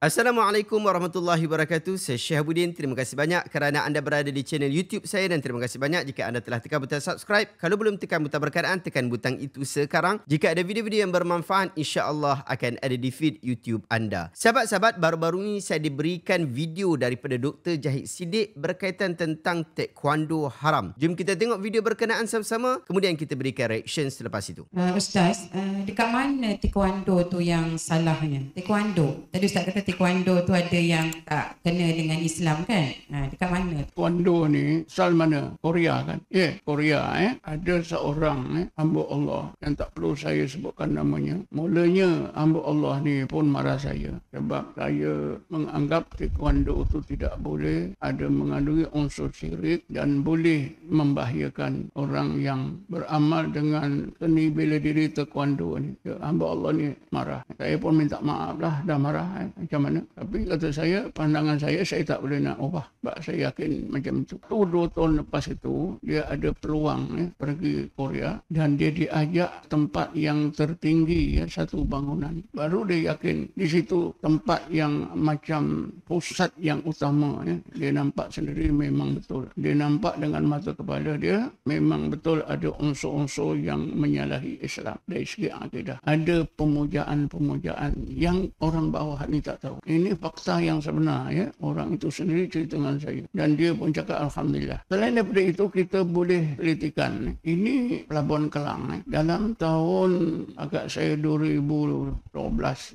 Assalamualaikum warahmatullahi wabarakatuh. Saya Syekh Abudin. Terima kasih banyak kerana anda berada di channel YouTube saya dan terima kasih banyak jika anda telah tekan butang subscribe. Kalau belum tekan butang berkenaan, tekan butang itu sekarang. Jika ada video-video yang bermanfaat, insya-Allah akan ada di feed YouTube anda. Sahabat-sahabat, baru-baru ini saya diberikan video daripada Dr. Jahid Siddiq berkaitan tentang taekwondo haram. Jom kita tengok video berkenaan sama-sama, kemudian kita berikan reaction selepas itu. Uh, Ustaz, uh, dekat mana taekwondo tu yang salahnya? Taekwondo. Tadi Ustaz kata taekwondo tu ada yang tak kena dengan Islam kan? Nah, ha, dekat mana? Taekwondo ni sal mana? Korea kan? Ya, yeah, Korea eh. Ada seorang eh, Ambo Allah yang tak perlu saya sebutkan namanya. Mulanya Ambo Allah ni pun marah saya. Sebab saya menganggap taekwondo tu tidak boleh ada mengandungi unsur syirik dan boleh membahayakan orang yang beramal dengan seni bela diri taekwondo ni. Ya, Ambo Allah ni marah. Saya pun minta maaf lah dah marah. Eh macam mana. Tapi kata saya, pandangan saya, saya tak boleh nak ubah. Sebab saya yakin macam itu. Tu dua tahun lepas itu, dia ada peluang ya, pergi Korea. Dan dia diajak tempat yang tertinggi, ya, satu bangunan. Baru dia yakin di situ tempat yang macam pusat yang utama. Ya. Dia nampak sendiri memang betul. Dia nampak dengan mata kepala dia, memang betul ada unsur-unsur yang menyalahi Islam. Dari segi akidah. Ada pemujaan-pemujaan yang orang bawah ni tak tahu tahu. Ini fakta yang sebenar ya. Orang itu sendiri cerita dengan saya. Dan dia pun cakap Alhamdulillah. Selain daripada itu kita boleh kritikan. Ini Pelabuhan Kelang. Ya. Dalam tahun agak saya 2012.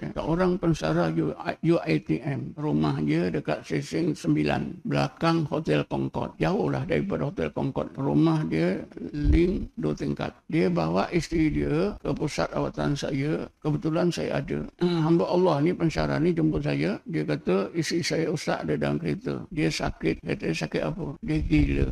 Ya. Orang pensara UITM. Rumah dia dekat Sising 9. Belakang Hotel Kongkot Jauh lah daripada Hotel Kongkot. Rumah dia link dua tingkat. Dia bawa isteri dia ke pusat awatan saya. Kebetulan saya ada. Hamba Allah ni pensara ni jemput saya dia kata isteri saya usak dia dalam kereta dia sakit dia kata sakit apa dia gila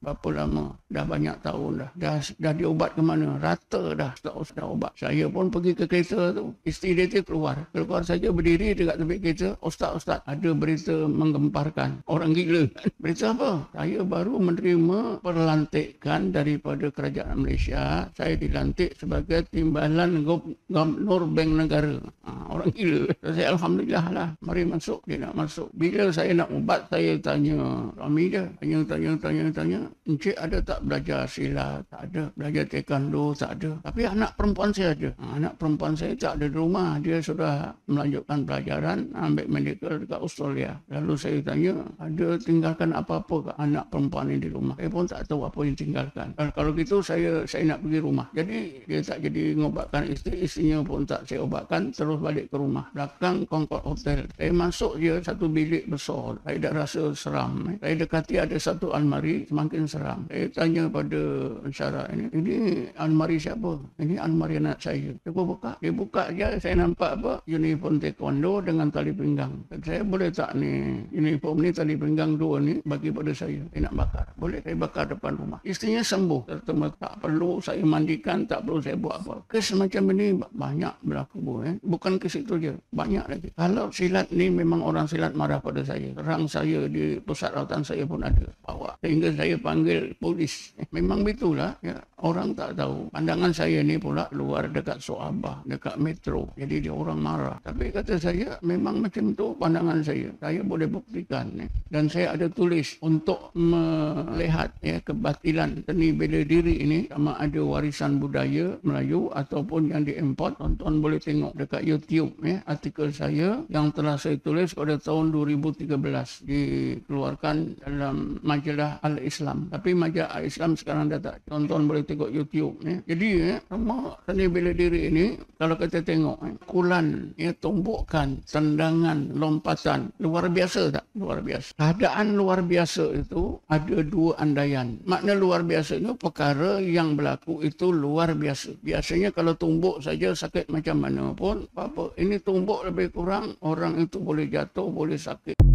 berapa lama dah banyak tahun dah. Dah, dah diubat ke mana? Rata dah. Tak usah dah ubat. Saya pun pergi ke kereta tu. Isteri dia tu keluar. Keluar saja berdiri dekat tepi kereta. Ustaz-ustaz ada berita menggemparkan. Orang gila. Berita apa? Saya baru menerima perlantikan daripada kerajaan Malaysia. Saya dilantik sebagai timbalan Gubernur Bank Negara. Ha, orang gila. Saya Alhamdulillah lah. Mari masuk. Dia nak masuk. Bila saya nak ubat, saya tanya Rami Tanya, tanya, tanya, tanya. Encik ada tak belajar silat, tak ada. Belajar taekwondo, tak ada. Tapi anak perempuan saya ada. Ha, anak perempuan saya tak ada di rumah. Dia sudah melanjutkan pelajaran, ambil medical dekat Australia. Lalu saya tanya, ada tinggalkan apa-apa ke anak perempuan ini di rumah? Saya pun tak tahu apa yang tinggalkan. Dan kalau gitu, saya saya nak pergi rumah. Jadi, dia tak jadi mengobatkan isteri. Isterinya pun tak saya obatkan. Terus balik ke rumah. Belakang Concord Hotel. Saya masuk je satu bilik besar. Saya dah rasa seram. Eh. Saya dekati ada satu almari. Semakin seram. Saya tanya tanya pada Sarah ini, ini almari siapa? Ini almari anak saya. Cuba buka. Dia buka je, saya nampak apa? Uniform taekwondo dengan tali pinggang. Saya boleh tak ni, uniform ni tali pinggang dua ni bagi pada saya. Saya nak bakar. Boleh saya bakar depan rumah. Istrinya sembuh. Terutama tak perlu saya mandikan, tak perlu saya buat apa. Kes macam ini banyak berlaku. Eh. Bukan kes itu je. Banyak lagi. Kalau silat ni memang orang silat marah pada saya. Rang saya di pusat rautan saya pun ada. Bawa. Sehingga saya panggil polis. Memang betulah ya. Orang tak tahu Pandangan saya ni pula Luar dekat Soabah Dekat metro Jadi dia orang marah Tapi kata saya Memang macam tu pandangan saya Saya boleh buktikan ya. Dan saya ada tulis Untuk melihat ya, Kebatilan teni bela diri ini Sama ada warisan budaya Melayu Ataupun yang diimport Tuan-tuan boleh tengok Dekat YouTube ya, Artikel saya Yang telah saya tulis Pada tahun 2013 Dikeluarkan dalam Majalah Al-Islam Tapi majalah Al-Islam Islam sekarang dah tak, Tonton boleh tengok YouTube ya. Jadi sama eh, ya, bela diri ini kalau kita tengok ya, kulan ya tumbukan, tendangan, lompatan luar biasa tak? Luar biasa. Keadaan luar biasa itu ada dua andaian. Makna luar biasa itu perkara yang berlaku itu luar biasa. Biasanya kalau tumbuk saja sakit macam mana pun apa-apa. Ini tumbuk lebih kurang orang itu boleh jatuh, boleh sakit.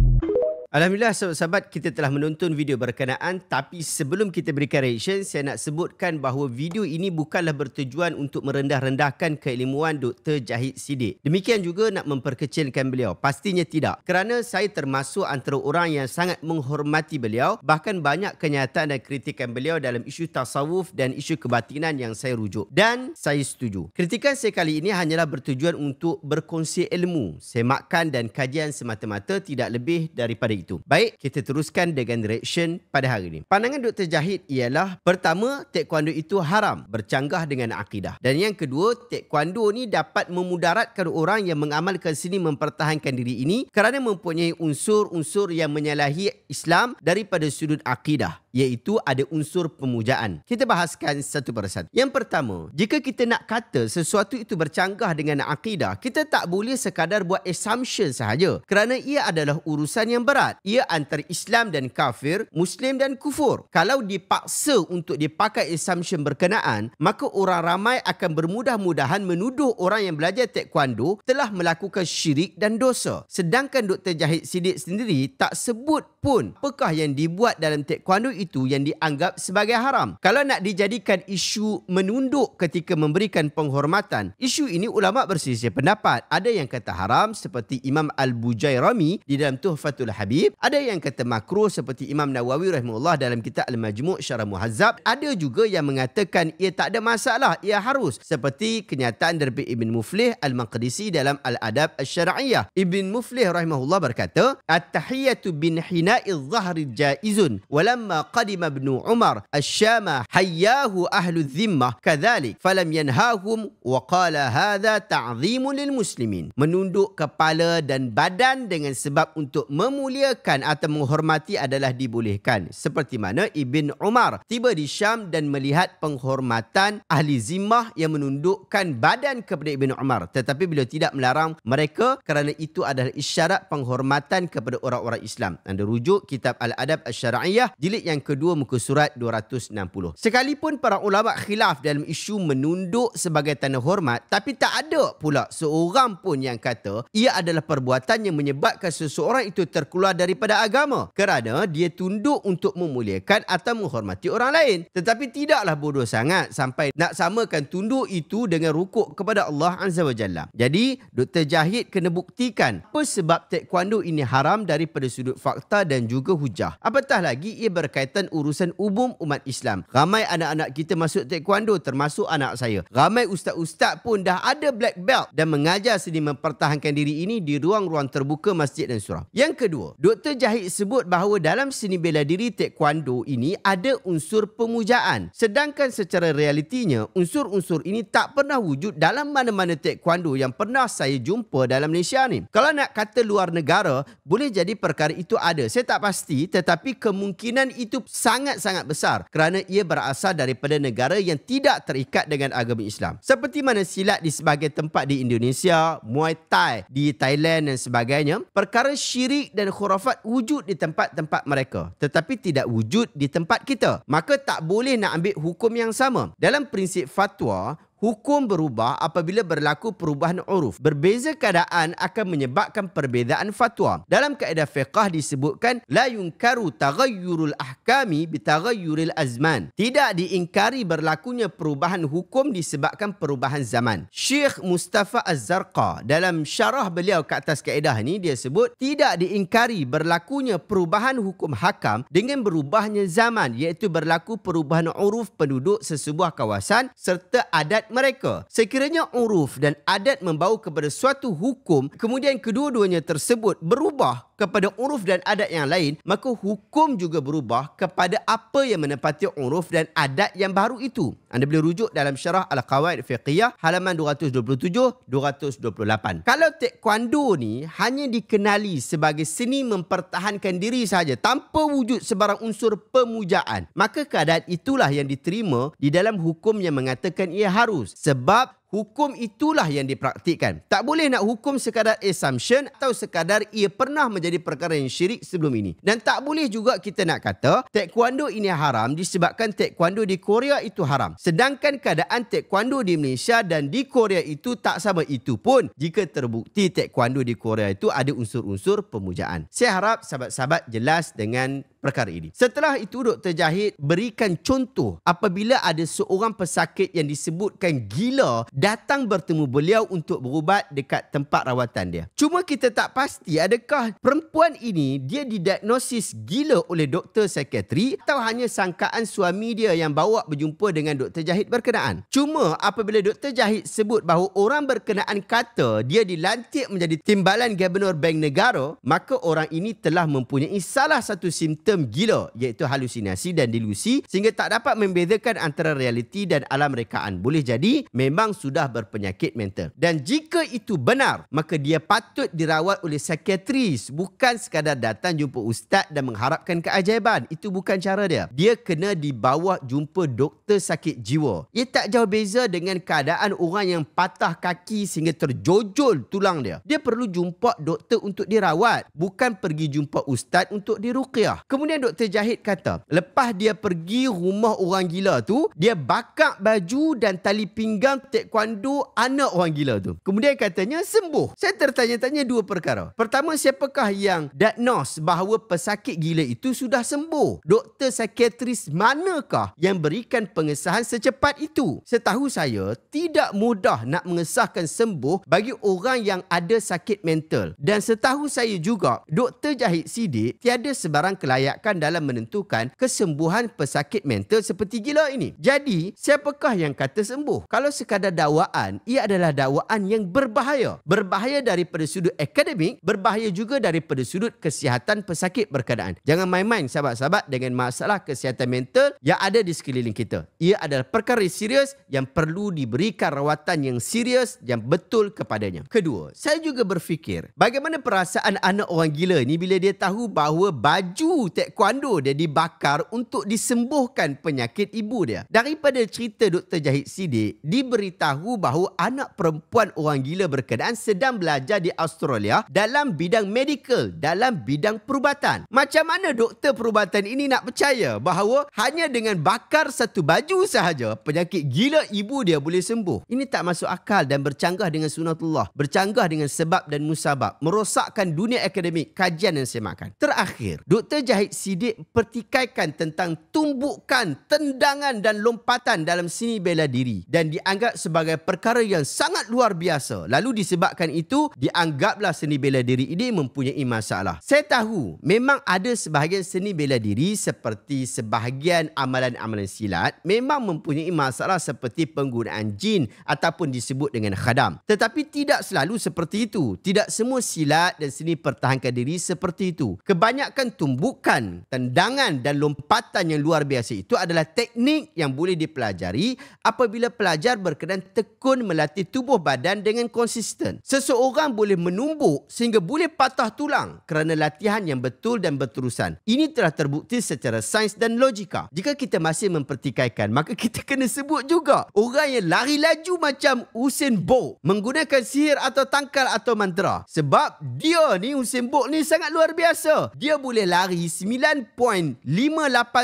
Alhamdulillah sahabat-sahabat kita telah menonton video berkenaan tapi sebelum kita berikan reaction saya nak sebutkan bahawa video ini bukanlah bertujuan untuk merendah-rendahkan keilmuan Dr. Jahid Sidik. Demikian juga nak memperkecilkan beliau. Pastinya tidak. Kerana saya termasuk antara orang yang sangat menghormati beliau bahkan banyak kenyataan dan kritikan beliau dalam isu tasawuf dan isu kebatinan yang saya rujuk. Dan saya setuju. Kritikan saya kali ini hanyalah bertujuan untuk berkongsi ilmu, semakan dan kajian semata-mata tidak lebih daripada itu itu. Baik, kita teruskan dengan reaction pada hari ini. Pandangan Dr. Jahid ialah pertama, taekwondo itu haram bercanggah dengan akidah. Dan yang kedua, taekwondo ni dapat memudaratkan orang yang mengamalkan seni mempertahankan diri ini kerana mempunyai unsur-unsur yang menyalahi Islam daripada sudut akidah iaitu ada unsur pemujaan. Kita bahaskan satu persatu. Yang pertama, jika kita nak kata sesuatu itu bercanggah dengan akidah, kita tak boleh sekadar buat assumption sahaja kerana ia adalah urusan yang berat ia antara Islam dan kafir, Muslim dan kufur. Kalau dipaksa untuk dipakai assumption berkenaan, maka orang ramai akan bermudah-mudahan menuduh orang yang belajar taekwondo telah melakukan syirik dan dosa. Sedangkan Dr. Jahid Siddiq sendiri tak sebut pun apakah yang dibuat dalam taekwondo itu yang dianggap sebagai haram. Kalau nak dijadikan isu menunduk ketika memberikan penghormatan, isu ini ulama bersisi pendapat. Ada yang kata haram seperti Imam Al-Bujairami di dalam Tuhfatul Habib ada yang kata makruh seperti Imam Nawawi rahimahullah dalam kitab Al-Majmu' Syarah Muhazzab ada juga yang mengatakan ia tak ada masalah ia harus seperti kenyataan dari Ibn Muflih Al-Maqdisi dalam Al-Adab Al-Syara'iyah Ibn Muflih rahimahullah berkata At-tahiyatu bin hina'i zahri jaizun walamma qadima ibn Umar al asyama hayyahu ahlu zimmah kathalik falam yanhahum waqala hadha ta'zimun lil muslimin menunduk kepala dan badan dengan sebab untuk memulia memuliakan atau menghormati adalah dibolehkan. Seperti mana Ibn Umar tiba di Syam dan melihat penghormatan ahli zimah yang menundukkan badan kepada Ibn Umar. Tetapi beliau tidak melarang mereka kerana itu adalah isyarat penghormatan kepada orang-orang Islam. Anda rujuk kitab Al-Adab Al-Syara'iyah jilid yang kedua muka surat 260. Sekalipun para ulama khilaf dalam isu menunduk sebagai tanda hormat tapi tak ada pula seorang pun yang kata ia adalah perbuatan yang menyebabkan seseorang itu terkeluar daripada agama kerana dia tunduk untuk memuliakan atau menghormati orang lain. Tetapi tidaklah bodoh sangat sampai nak samakan tunduk itu dengan rukuk kepada Allah Azza wa Jalla. Jadi, Dr. Jahid kena buktikan apa sebab taekwondo ini haram daripada sudut fakta dan juga hujah. Apatah lagi ia berkaitan urusan umum umat Islam. Ramai anak-anak kita masuk taekwondo termasuk anak saya. Ramai ustaz-ustaz pun dah ada black belt dan mengajar seni mempertahankan diri ini di ruang-ruang terbuka masjid dan surau. Yang kedua, Dr. Jahid sebut bahawa dalam seni bela diri taekwondo ini ada unsur pemujaan. Sedangkan secara realitinya, unsur-unsur ini tak pernah wujud dalam mana-mana taekwondo yang pernah saya jumpa dalam Malaysia ni. Kalau nak kata luar negara, boleh jadi perkara itu ada. Saya tak pasti tetapi kemungkinan itu sangat-sangat besar kerana ia berasal daripada negara yang tidak terikat dengan agama Islam. Seperti mana silat di sebagai tempat di Indonesia, Muay Thai di Thailand dan sebagainya, perkara syirik dan khurafat prophet wujud di tempat-tempat mereka tetapi tidak wujud di tempat kita maka tak boleh nak ambil hukum yang sama dalam prinsip fatwa hukum berubah apabila berlaku perubahan uruf. Berbeza keadaan akan menyebabkan perbezaan fatwa. Dalam kaedah fiqah disebutkan, la لا ينكر تغير الأحكام بتغير azman. Tidak diingkari berlakunya perubahan hukum disebabkan perubahan zaman. Syekh Mustafa Az-Zarqa dalam syarah beliau ke atas kaedah ini, dia sebut, tidak diingkari berlakunya perubahan hukum hakam dengan berubahnya zaman iaitu berlaku perubahan uruf penduduk sesebuah kawasan serta adat mereka. Sekiranya uruf dan adat membawa kepada suatu hukum, kemudian kedua-duanya tersebut berubah kepada uruf dan adat yang lain, maka hukum juga berubah kepada apa yang menepati uruf dan adat yang baru itu. Anda boleh rujuk dalam syarah Al-Qawaid Fiqiyah halaman 227-228. Kalau taekwondo ni hanya dikenali sebagai seni mempertahankan diri saja tanpa wujud sebarang unsur pemujaan, maka keadaan itulah yang diterima di dalam hukum yang mengatakan ia harus harus sebab hukum itulah yang dipraktikkan. Tak boleh nak hukum sekadar assumption atau sekadar ia pernah menjadi perkara yang syirik sebelum ini. Dan tak boleh juga kita nak kata taekwondo ini haram disebabkan taekwondo di Korea itu haram. Sedangkan keadaan taekwondo di Malaysia dan di Korea itu tak sama itu pun jika terbukti taekwondo di Korea itu ada unsur-unsur pemujaan. Saya harap sahabat-sahabat jelas dengan perkara ini. Setelah itu Dr. Jahid berikan contoh apabila ada seorang pesakit yang disebutkan gila datang bertemu beliau untuk berubat dekat tempat rawatan dia. Cuma kita tak pasti adakah perempuan ini dia didiagnosis gila oleh doktor sekretari atau hanya sangkaan suami dia yang bawa berjumpa dengan Dr. Jahid berkenaan. Cuma apabila Dr. Jahid sebut bahawa orang berkenaan kata dia dilantik menjadi timbalan Gubernur Bank Negara, maka orang ini telah mempunyai salah satu simptom sistem gila iaitu halusinasi dan delusi sehingga tak dapat membezakan antara realiti dan alam rekaan. Boleh jadi memang sudah berpenyakit mental. Dan jika itu benar, maka dia patut dirawat oleh psikiatris bukan sekadar datang jumpa ustaz dan mengharapkan keajaiban. Itu bukan cara dia. Dia kena dibawa jumpa doktor sakit jiwa. Ia tak jauh beza dengan keadaan orang yang patah kaki sehingga terjojol tulang dia. Dia perlu jumpa doktor untuk dirawat, bukan pergi jumpa ustaz untuk diruqyah. Kemudian kemudian Dr. Jahid kata, lepas dia pergi rumah orang gila tu, dia bakar baju dan tali pinggang taekwondo anak orang gila tu. Kemudian katanya sembuh. Saya tertanya-tanya dua perkara. Pertama, siapakah yang diagnos bahawa pesakit gila itu sudah sembuh? Doktor psikiatris manakah yang berikan pengesahan secepat itu? Setahu saya, tidak mudah nak mengesahkan sembuh bagi orang yang ada sakit mental. Dan setahu saya juga, Dr. Jahid Sidik tiada sebarang kelayan dipercayakan dalam menentukan kesembuhan pesakit mental seperti gila ini. Jadi, siapakah yang kata sembuh? Kalau sekadar dakwaan, ia adalah dakwaan yang berbahaya. Berbahaya daripada sudut akademik, berbahaya juga daripada sudut kesihatan pesakit berkenaan. Jangan main-main sahabat-sahabat dengan masalah kesihatan mental yang ada di sekeliling kita. Ia adalah perkara serius yang perlu diberikan rawatan yang serius yang betul kepadanya. Kedua, saya juga berfikir bagaimana perasaan anak orang gila ini bila dia tahu bahawa baju taekwondo dia dibakar untuk disembuhkan penyakit ibu dia. Daripada cerita Dr. Jahid Sidik, diberitahu bahawa anak perempuan orang gila berkenaan sedang belajar di Australia dalam bidang medical, dalam bidang perubatan. Macam mana doktor perubatan ini nak percaya bahawa hanya dengan bakar satu baju sahaja, penyakit gila ibu dia boleh sembuh? Ini tak masuk akal dan bercanggah dengan sunatullah, bercanggah dengan sebab dan musabab, merosakkan dunia akademik, kajian dan semakan. Terakhir, Dr. Jahid Syed Siddiq pertikaikan tentang tumbukan, tendangan dan lompatan dalam seni bela diri dan dianggap sebagai perkara yang sangat luar biasa. Lalu disebabkan itu, dianggaplah seni bela diri ini mempunyai masalah. Saya tahu memang ada sebahagian seni bela diri seperti sebahagian amalan-amalan silat memang mempunyai masalah seperti penggunaan jin ataupun disebut dengan khadam. Tetapi tidak selalu seperti itu. Tidak semua silat dan seni pertahankan diri seperti itu. Kebanyakan tumbukan pukulan, tendangan dan lompatan yang luar biasa itu adalah teknik yang boleh dipelajari apabila pelajar berkenan tekun melatih tubuh badan dengan konsisten. Seseorang boleh menumbuk sehingga boleh patah tulang kerana latihan yang betul dan berterusan. Ini telah terbukti secara sains dan logika. Jika kita masih mempertikaikan, maka kita kena sebut juga orang yang lari laju macam Usain Bolt menggunakan sihir atau tangkal atau mantra. Sebab dia ni Usain Bolt ni sangat luar biasa. Dia boleh lari 9.58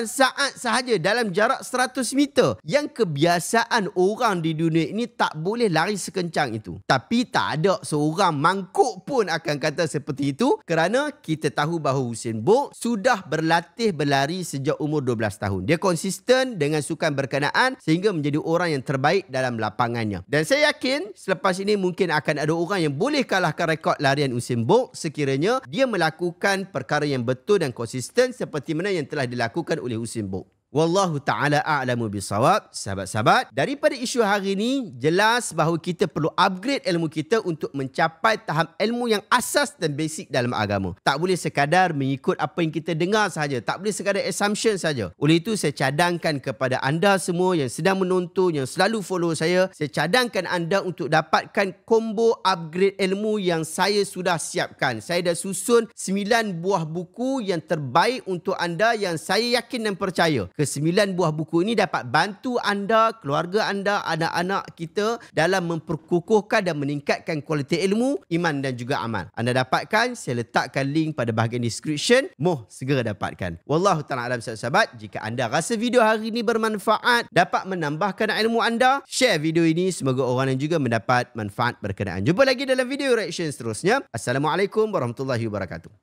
saat sahaja dalam jarak 100 meter yang kebiasaan orang di dunia ini tak boleh lari sekencang itu. Tapi tak ada seorang mangkuk pun akan kata seperti itu kerana kita tahu bahawa Usain Bolt sudah berlatih berlari sejak umur 12 tahun. Dia konsisten dengan sukan berkenaan sehingga menjadi orang yang terbaik dalam lapangannya. Dan saya yakin selepas ini mungkin akan ada orang yang boleh kalahkan rekod larian Usain Bolt sekiranya dia melakukan perkara yang betul dan konsisten konsisten seperti mana yang telah dilakukan oleh Usain Bolt. Wallahu ta'ala a'lamu bisawab. Sahabat-sahabat, daripada isu hari ini, jelas bahawa kita perlu upgrade ilmu kita untuk mencapai tahap ilmu yang asas dan basic dalam agama. Tak boleh sekadar mengikut apa yang kita dengar sahaja. Tak boleh sekadar assumption sahaja. Oleh itu, saya cadangkan kepada anda semua yang sedang menonton, yang selalu follow saya. Saya cadangkan anda untuk dapatkan combo upgrade ilmu yang saya sudah siapkan. Saya dah susun 9 buah buku yang terbaik untuk anda yang saya yakin dan percaya. Kesembilan buah buku ini dapat bantu anda, keluarga anda, anak-anak kita dalam memperkukuhkan dan meningkatkan kualiti ilmu, iman dan juga amal. Anda dapatkan, saya letakkan link pada bahagian description. Moh segera dapatkan. Wallahu ta'ala alam sahabat-sahabat. Jika anda rasa video hari ini bermanfaat, dapat menambahkan ilmu anda, share video ini. Semoga orang lain juga mendapat manfaat berkenaan. Jumpa lagi dalam video reaction seterusnya. Assalamualaikum warahmatullahi wabarakatuh.